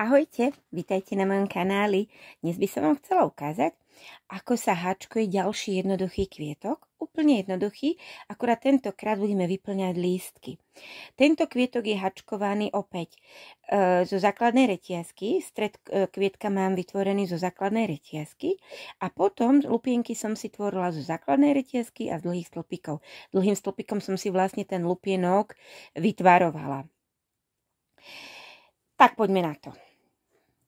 Ahojte, vítajte na mojom kanáli. Dnes by som vám chcela ukázať, ako sa háčkuje ďalší jednoduchý kvietok. Úplne jednoduchý, akurát tentokrát budeme vyplňať lístky. Tento kvietok je hačkovaný opäť e, zo základnej reťazky. Stred e, kvietka mám vytvorený zo základnej reťazky. a potom lupienky som si tvorila zo základnej reťazky a z dlhých stĺpikov. Dlhým stĺpikom som si vlastne ten lupienok vytvarovala. Tak poďme na to.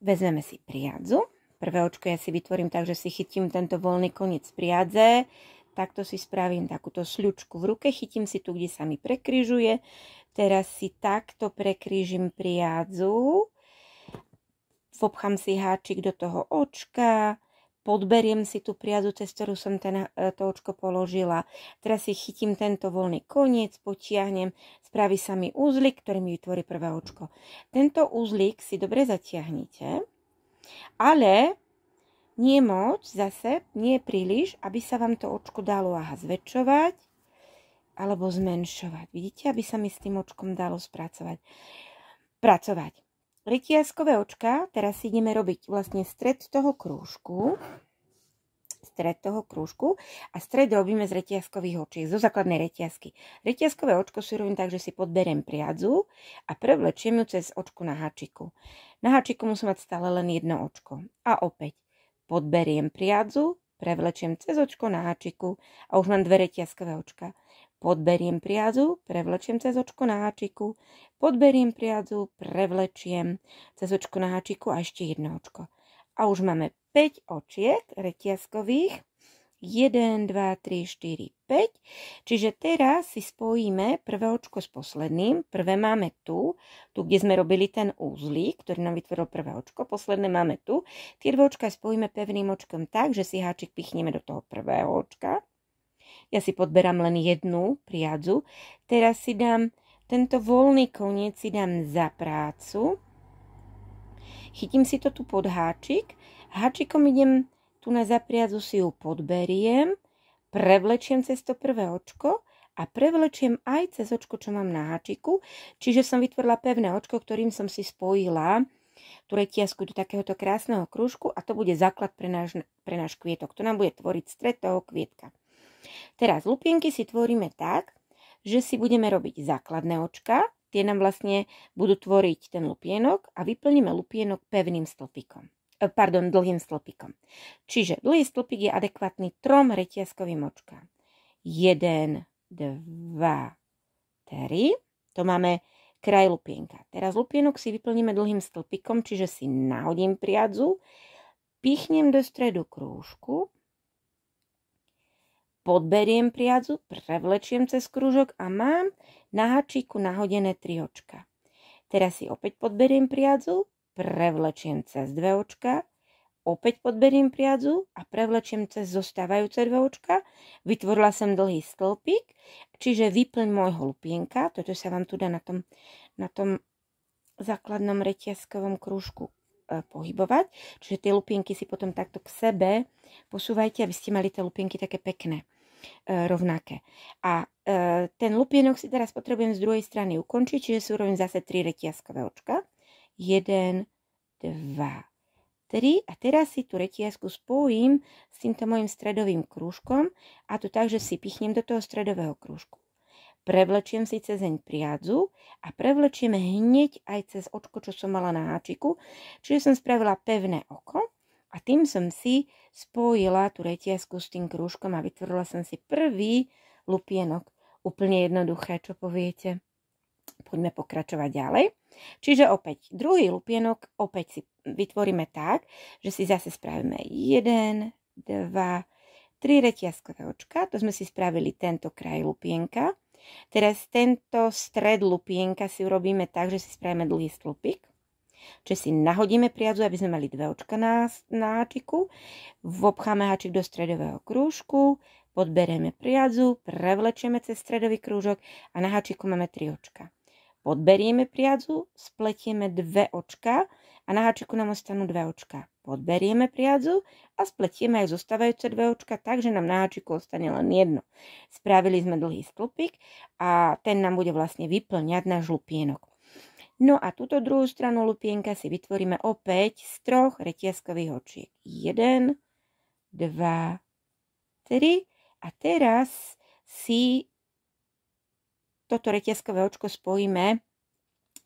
Vezmeme si priadzu. Prvé očko ja si vytvorím tak, že si chytím tento voľný koniec priadze. Takto si spravím takúto sľučku v ruke, chytím si tu, kde sa mi prekryžuje. Teraz si takto prekrížim priadzu. Vopchám si háčik do toho očka podberiem si tú priadu, cez ktorú som ten, e, to očko položila. Teraz si chytím tento voľný koniec, potiahnem, spraví sa mi úzlik, ktorý mi vytvorí prvé očko. Tento úzlik si dobre zatiahnite, ale nie moc zase, nie príliš, aby sa vám to očko dalo aha zväčšovať alebo zmenšovať. Vidíte, aby sa mi s tým očkom dalo spracovať. Pracovať. Rytiaskové očka, teraz si ideme robiť vlastne stred toho krúžku. Stred toho krúžku a stred robíme z retiaskových očiek, zo základnej retiasky. Retiaskové očko si robím tak, že si podberiem priadzu a prevlečiem ju cez očku na háčiku. Na háčiku musím mať stále len jedno očko. A opäť podberiem priadzu, prevlečiem cez očko na háčiku a už mám dve retiaskové očka. Podberiem priadzu, prevlečiem cez očko na háčiku, podberiem priadzu, prevlečiem cez očko na háčiku a ešte jedno očko. A už máme 5 očiek reťazkových. 1, 2, 3, 4, 5. Čiže teraz si spojíme prvé očko s posledným. Prvé máme tu, tu kde sme robili ten úzlík, ktorý nám vytvoril prvé očko. Posledné máme tu. Tie dve očka spojíme pevným očkom tak, že si háčik pichneme do toho prvého očka ja si podberám len jednu priadzu. Teraz si dám tento voľný koniec si dám za prácu. Chytím si to tu pod háčik. Háčikom idem tu na zapriadzu si ju podberiem, prevlečiem cez to prvé očko a prevlečiem aj cez očko, čo mám na háčiku. Čiže som vytvorila pevné očko, ktorým som si spojila tú retiasku do takéhoto krásneho krúžku a to bude základ pre náš, pre náš kvietok. To nám bude tvoriť toho kvietka. Teraz lupienky si tvoríme tak, že si budeme robiť základné očka, tie nám vlastne budú tvoriť ten lupienok a vyplníme lupienok pevným stĺpikom. E, pardon, dlhým stĺpikom. Čiže dlhý stĺpik je adekvátny trom reťazkovým očkám. 1, 2, 3. To máme kraj lupienka. Teraz lupienok si vyplníme dlhým stĺpikom, čiže si nahodím priadzu, pichnem do stredu krúžku podberiem priadzu, prevlečiem cez krúžok a mám na háčiku nahodené tri očka. Teraz si opäť podberiem priadzu, prevlečiem cez dve očka, opäť podberiem priadzu a prevlečiem cez zostávajúce dve očka. Vytvorila som dlhý stĺpik, čiže vyplň môjho lupienka, toto sa vám tu dá na tom, na tom základnom reťazkovom krúžku E, pohybovať. Čiže tie lupienky si potom takto k sebe posúvajte, aby ste mali tie lupienky také pekné e, rovnaké. A e, ten lupienok si teraz potrebujem z druhej strany ukončiť, čiže si urobím zase tri retiaskové očka. Jeden, dva, tri. A teraz si tú retiasku spojím s týmto mojim stredovým krúžkom a to tak, že si pichnem do toho stredového krúžku. Prevlečiem si cez zeň priadzu a prevlečiem hneď aj cez očko, čo som mala na háčiku. Čiže som spravila pevné oko a tým som si spojila tú reťazku s tým krúžkom a vytvorila som si prvý lupienok. Úplne jednoduché, čo poviete. Poďme pokračovať ďalej. Čiže opäť druhý lupienok opäť si vytvoríme tak, že si zase spravíme 1, 2, 3 reťazkové očka. To sme si spravili tento kraj lupienka. Teraz tento stred lupienka si urobíme tak, že si spravíme dlhý stĺpik. Čiže si nahodíme priadzu, aby sme mali dve očka na, na háčiku. Vopcháme háčik do stredového krúžku, podberieme priadzu, prevlečieme cez stredový krúžok a na háčiku máme tri očka. Podberieme priadzu, spletieme dve očka, a na háčiku nám ostanú dve očka. Podberieme priadzu a spletieme aj zostávajúce dve očka, takže nám na háčiku ostane len jedno. Spravili sme dlhý stĺpik a ten nám bude vlastne vyplňať náš lupienok. No a túto druhú stranu lupienka si vytvoríme opäť z troch reťazkových očiek. 1, 2, 3 a teraz si toto reťazkové očko spojíme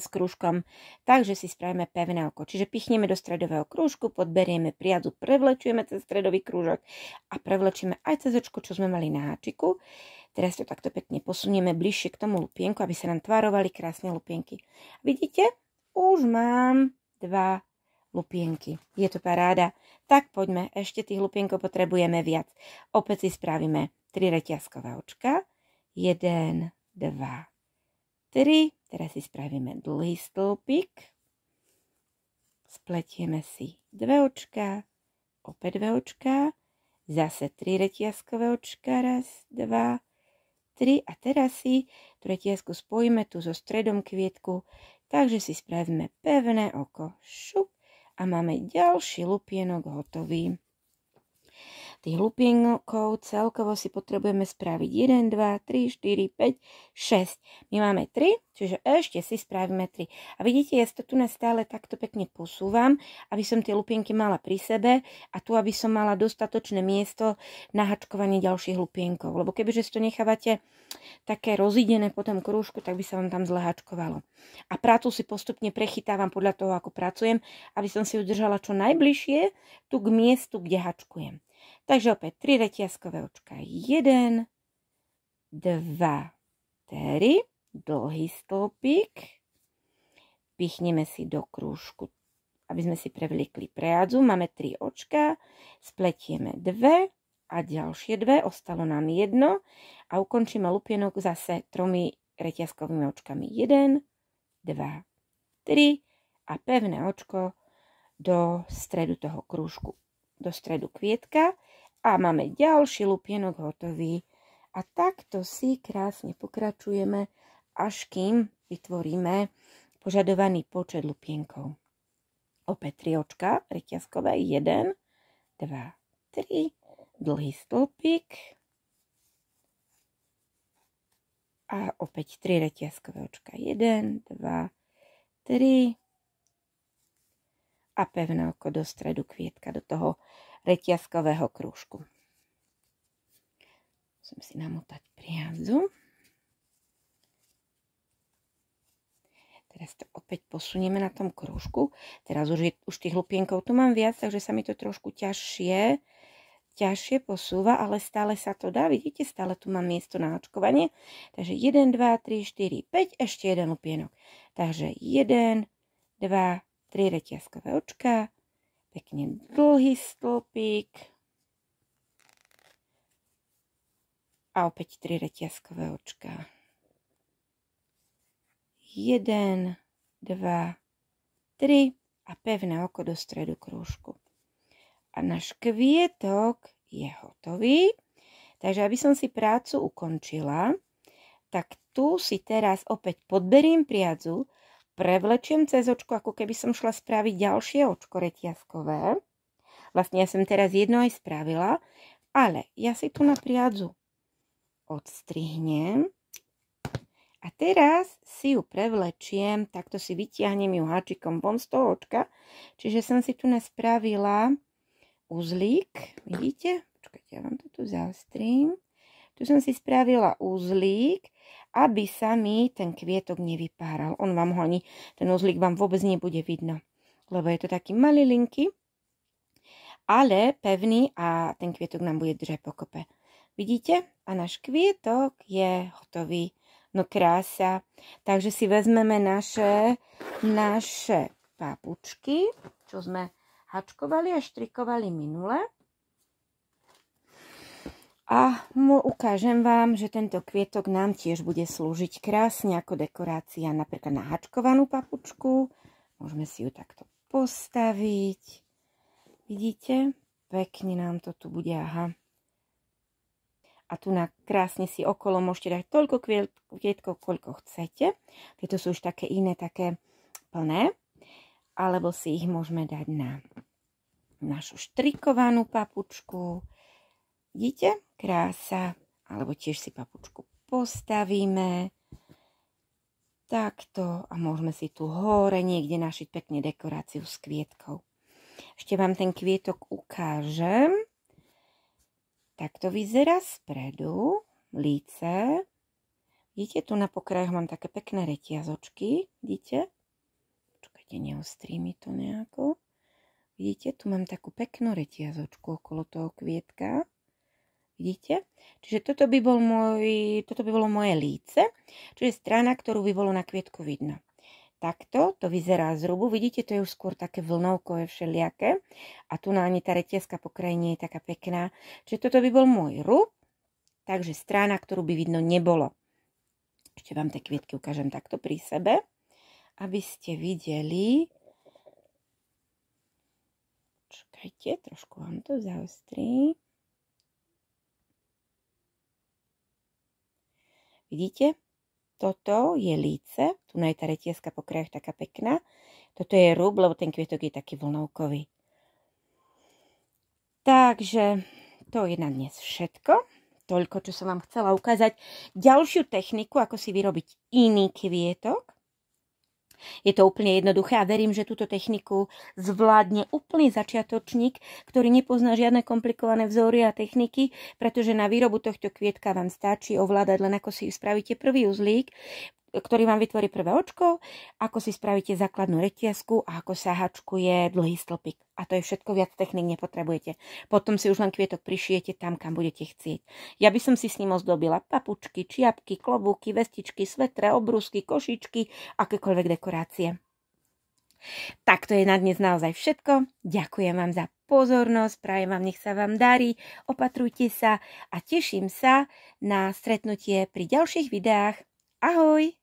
s krúžkom, takže si spravíme pevné oko. Čiže pichneme do stredového krúžku, podberieme priadu, prevlečujeme cez stredový krúžok a prevlečíme aj cez očko, čo sme mali na háčiku. Teraz to takto pekne posunieme bližšie k tomu lupienku, aby sa nám tvarovali krásne lupienky. Vidíte? Už mám dva lupienky. Je to paráda. Tak poďme, ešte tých lupienkov potrebujeme viac. Opäť si spravíme 3 reťazkové očka. jeden, dva, tri. Teraz si spravíme dlhý stĺpik. Spletieme si dve očka, opäť dve očka, zase tri retiaskové očka, raz, dva, tri. A teraz si tú retiasku spojíme tu so stredom kvietku, takže si spravíme pevné oko. Šup a máme ďalší lupienok hotový tých hlupienkov celkovo si potrebujeme spraviť 1, 2, 3, 4, 5, 6. My máme 3, čiže ešte si spravíme 3. A vidíte, ja to tu stále takto pekne posúvam, aby som tie lupienky mala pri sebe a tu, aby som mala dostatočné miesto na hačkovanie ďalších lupienkov. Lebo kebyže si to nechávate také rozidené po tom krúžku, tak by sa vám tam zle hačkovalo. A prácu si postupne prechytávam podľa toho, ako pracujem, aby som si udržala čo najbližšie tu k miestu, kde hačkujem. Takže opäť 3 reťazkové očka. 1, 2, 3. Dlhý stĺpik. Pichneme si do krúžku, aby sme si prevlikli prejadzu. Máme 3 očka. Spletieme 2 a ďalšie 2. Ostalo nám 1. A ukončíme lupienok zase tromi reťazkovými očkami. 1, 2, 3 a pevné očko do stredu toho krúžku, do stredu kvietka a máme ďalší lupienok hotový. A takto si krásne pokračujeme, až kým vytvoríme požadovaný počet lupienkov. Opäť triočka, reťazkové 1, 2, 3, dlhý stĺpik, a opäť 3 reťazkové očka. 1, 2, 3 a pevné oko do stredu kvietka, do toho reťazkového krúžku. Musím si namotať priadzu. Teraz to opäť posunieme na tom krúžku. Teraz už, je, už tých lupienkov tu mám viac, takže sa mi to trošku ťažšie, ťažšie posúva, ale stále sa to dá. Vidíte, stále tu mám miesto na očkovanie. Takže 1, 2, 3, 4, 5, ešte jeden lupienok. Takže 1, 2, 3 reťazkové očka, pekne dlhý stĺpik a opäť tri reťazkové očka. Jeden, dva, tri a pevné oko do stredu krúžku. A náš kvietok je hotový. Takže aby som si prácu ukončila, tak tu si teraz opäť podberiem priadzu prevlečiem cez očko, ako keby som šla spraviť ďalšie očko reťazkové. Vlastne ja som teraz jedno aj spravila, ale ja si tu na priadzu odstrihnem a teraz si ju prevlečiem, takto si vytiahnem ju háčikom von z toho očka, čiže som si tu naspravila uzlík, vidíte? Počkajte, ja vám to tu zastrím. Tu som si spravila uzlík aby sa mi ten kvietok nevypáral. On vám ho ani, ten uzlík vám vôbec nebude vidno, lebo je to taký linky, ale pevný a ten kvietok nám bude držať pokope. Vidíte? A náš kvietok je hotový. No krása. Takže si vezmeme naše, naše papučky, čo sme hačkovali a štrikovali minule. A mu ukážem vám, že tento kvietok nám tiež bude slúžiť krásne ako dekorácia napríklad na hačkovanú papučku. Môžeme si ju takto postaviť. Vidíte? Pekne nám to tu bude, aha. A tu na krásne si okolo môžete dať toľko kvietkov, koľko chcete. Tieto sú už také iné, také plné. Alebo si ich môžeme dať na našu štrikovanú papučku Vidíte? Krása. Alebo tiež si papučku postavíme. Takto. A môžeme si tu hore niekde našiť pekne dekoráciu s kvietkou. Ešte vám ten kvietok ukážem. Takto vyzerá spredu líce. Vidíte, tu na pokrajoch mám také pekné retiazočky. Vidíte? Počkajte, neostrí mi to nejako. Vidíte, tu mám takú peknú retiazočku okolo toho kvietka. Vidíte? Čiže toto by, bol môj, toto by bolo moje líce, čiže strana, ktorú by bolo na kvietku vidno. Takto to vyzerá z rubu. Vidíte, to je už skôr také vlnovkové všelijaké. A tu na ani tá reťazka po krajine je taká pekná. Čiže toto by bol môj rub, takže strana, ktorú by vidno nebolo. Ešte vám tie kvietky ukážem takto pri sebe, aby ste videli. Čakajte, trošku vám to zaostrím. Vidíte? Toto je líce, tu je tá retieska po krajach taká pekná. Toto je rúb, lebo ten kvietok je taký vlnovkový. Takže to je na dnes všetko. Toľko, čo som vám chcela ukázať. Ďalšiu techniku, ako si vyrobiť iný kvietok. Je to úplne jednoduché a verím, že túto techniku zvládne úplný začiatočník, ktorý nepozná žiadne komplikované vzory a techniky, pretože na výrobu tohto kvietka vám stačí ovládať len ako si spravíte prvý uzlík, ktorý vám vytvorí prvé očko, ako si spravíte základnú reťazku a ako sa hačkuje dlhý stĺpik. A to je všetko, viac technik nepotrebujete. Potom si už len kvietok prišijete tam, kam budete chcieť. Ja by som si s ním ozdobila papučky, čiapky, klobúky, vestičky, svetre, obrusky, košičky, akékoľvek dekorácie. Tak to je na dnes naozaj všetko. Ďakujem vám za pozornosť, prajem vám, nech sa vám darí, opatrujte sa a teším sa na stretnutie pri ďalších videách. Ahoj!